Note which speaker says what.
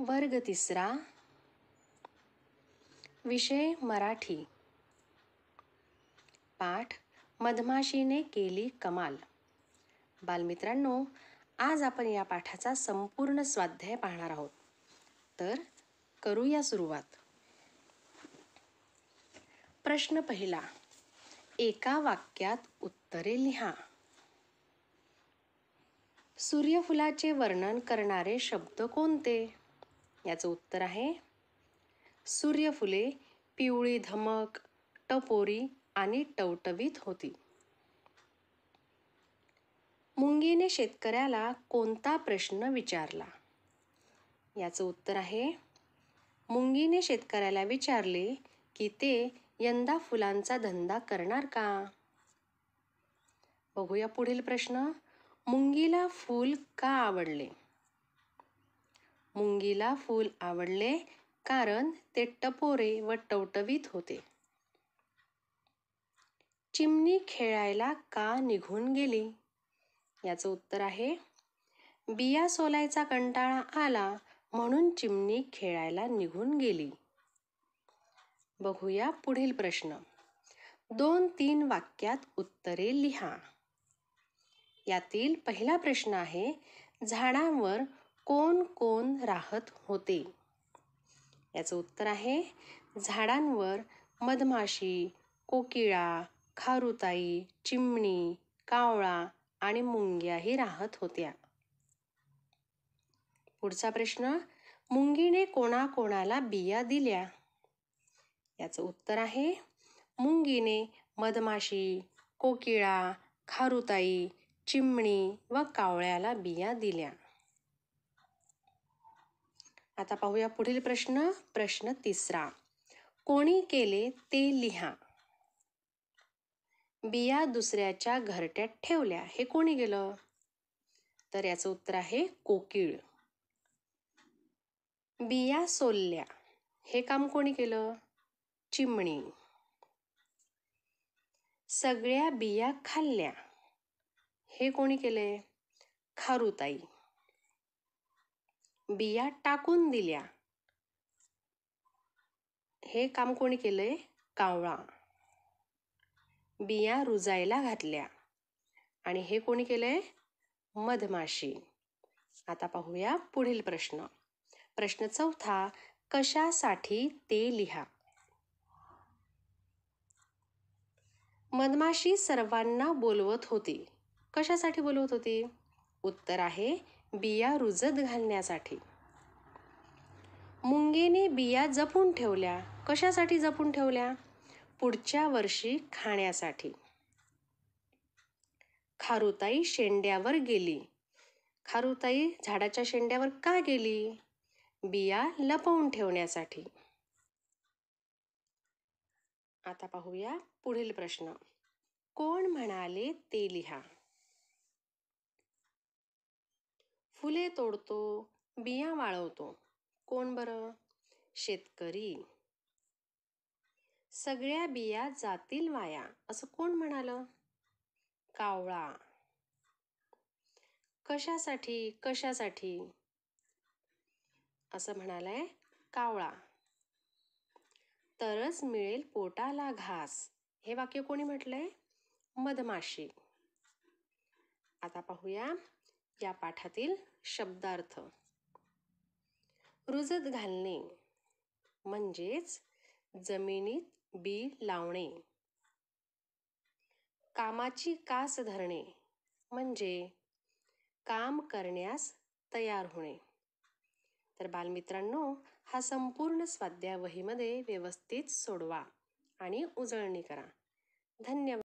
Speaker 1: वर्ग तिसरा विषय मराठी पाठ मधमाशीने केली कमाल बालमित्रांनो आज आपण या पाठाचा संपूर्ण स्वाध्याय पाहणार आहोत तर करूया सुरुवात प्रश्न पहिला एका वाक्यात उत्तरे लिहा सूर्यफुलाचे वर्णन करणारे शब्द कोणते याचं उत्तर आहे सूर्यफुले पिवळी धमक टपोरी आणि टवटवीत होती मुंगीने शेतकऱ्याला कोणता प्रश्न विचारला याचं उत्तर आहे मुंगीने शेतकऱ्याला विचारले की ते यंदा फुलांचा धंदा करणार का बघूया पुढील प्रश्न मुंगीला फूल का आवडले मुंगीला फूल आवडले कारण ते टपोरे व टवटवीत होते चिमणी खेळायला का निघून गेली याचं उत्तर आहे बिया सोलायचा कंटाळा आला म्हणून चिमणी खेळायला निघून गेली बघूया पुढील प्रश्न दोन तीन वाक्यात उत्तरे लिहा यातील पहिला प्रश्न आहे झाडांवर कोण राहत होते याचं उत्तर आहे झाडांवर मधमाशी कोकिळा खारुताई चिमणी कावळा आणि मुंग्याही राहत होत्या पुढचा प्रश्न मुंगीने कोणाकोणाला बिया दिल्या याचं उत्तर आहे मुंगीने मधमाशी कोकिळा खारुताई चिमणी व कावळ्याला बिया दिल्या आता पाहूया पुढील प्रश्न प्रश्न तिसरा कोणी केले ते लिहा बिया दुसऱ्याच्या घरट्यात ठेवल्या हे कोणी गेलं तर याचं उत्तर आहे कोकिळ बिया सोलल्या हे काम कोणी केलं चिमणी सगळ्या बिया खाल्ल्या हे कोणी केले खारुताई बिया टाकून दिल्या हे काम कोणी केलंय कावळा बिया रुजायला घातल्या आणि हे कोणी केलंय मधमाशी आता पाहूया पुढील प्रश्न प्रश्न चौथा कशासाठी ते लिहा मधमाशी सर्वांना बोलवत होती कशासाठी बोलवत होती उत्तर आहे बिया रुजत घालण्यासाठी मुंगीने बिया जपून ठेवल्या कशासाठी जपून ठेवल्या पुढच्या वर्षी खाण्यासाठी खारुताई शेंड्यावर गेली खारुताई झाडाच्या शेंड्यावर का गेली बिया लपवून ठेवण्यासाठी आता पाहूया पुढील प्रश्न कोण म्हणाले ते लिहा फुले तोडतो बिया वाळवतो कोण बरं शेतकरी सगळ्या बिया जातील वाया असं कोण म्हणालं कावळा कशासाठी कशासाठी असं म्हणालय कावळा तरच मिळेल पोटाला घास हे वाक्य कोणी म्हटलंय मधमाशी आता पाहूया या पाठातील शब्दार्थ रुजत घालणे म्हणजेच जमिनीत बी लावणे कामाची कास धरणे म्हणजे काम करण्यास तयार होणे तर बालमित्रांनो हा संपूर्ण स्वाध्याय वहीमध्ये व्यवस्थित सोडवा आणि उजळणी करा धन्यवाद